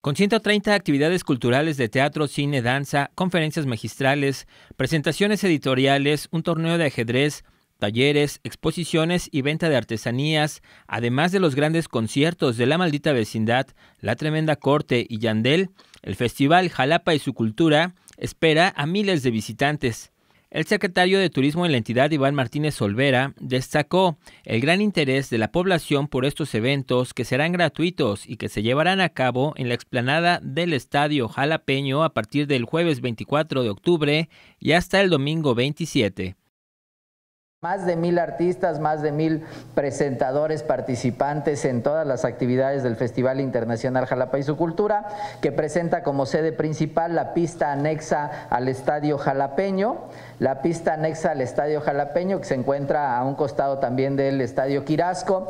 Con 130 actividades culturales de teatro, cine, danza, conferencias magistrales, presentaciones editoriales, un torneo de ajedrez, talleres, exposiciones y venta de artesanías, además de los grandes conciertos de La Maldita Vecindad, La Tremenda Corte y Yandel, el festival Jalapa y su cultura espera a miles de visitantes. El secretario de Turismo de la entidad, Iván Martínez Solvera, destacó el gran interés de la población por estos eventos que serán gratuitos y que se llevarán a cabo en la explanada del Estadio Jalapeño a partir del jueves 24 de octubre y hasta el domingo 27. Más de mil artistas, más de mil presentadores participantes en todas las actividades del Festival Internacional Jalapa y su Cultura, que presenta como sede principal la pista anexa al Estadio Jalapeño, la pista anexa al Estadio Jalapeño que se encuentra a un costado también del Estadio Quirasco.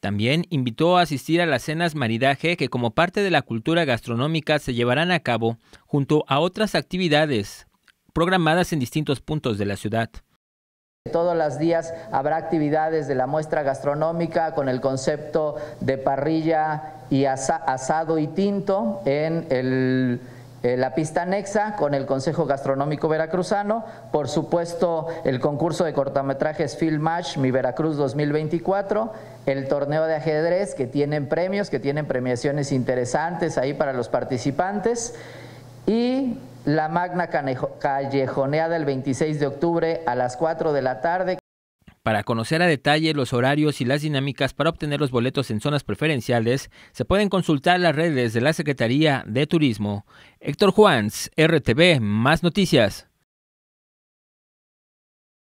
También invitó a asistir a las cenas maridaje que como parte de la cultura gastronómica se llevarán a cabo junto a otras actividades programadas en distintos puntos de la ciudad. Todos los días habrá actividades de la muestra gastronómica con el concepto de parrilla y asado y tinto en eh, la pista anexa con el Consejo Gastronómico Veracruzano. Por supuesto, el concurso de cortometrajes Film Match Mi Veracruz 2024, el torneo de ajedrez que tienen premios, que tienen premiaciones interesantes ahí para los participantes y la magna callejoneada del 26 de octubre a las 4 de la tarde. Para conocer a detalle los horarios y las dinámicas para obtener los boletos en zonas preferenciales, se pueden consultar las redes de la Secretaría de Turismo. Héctor Juans, RTV, más noticias.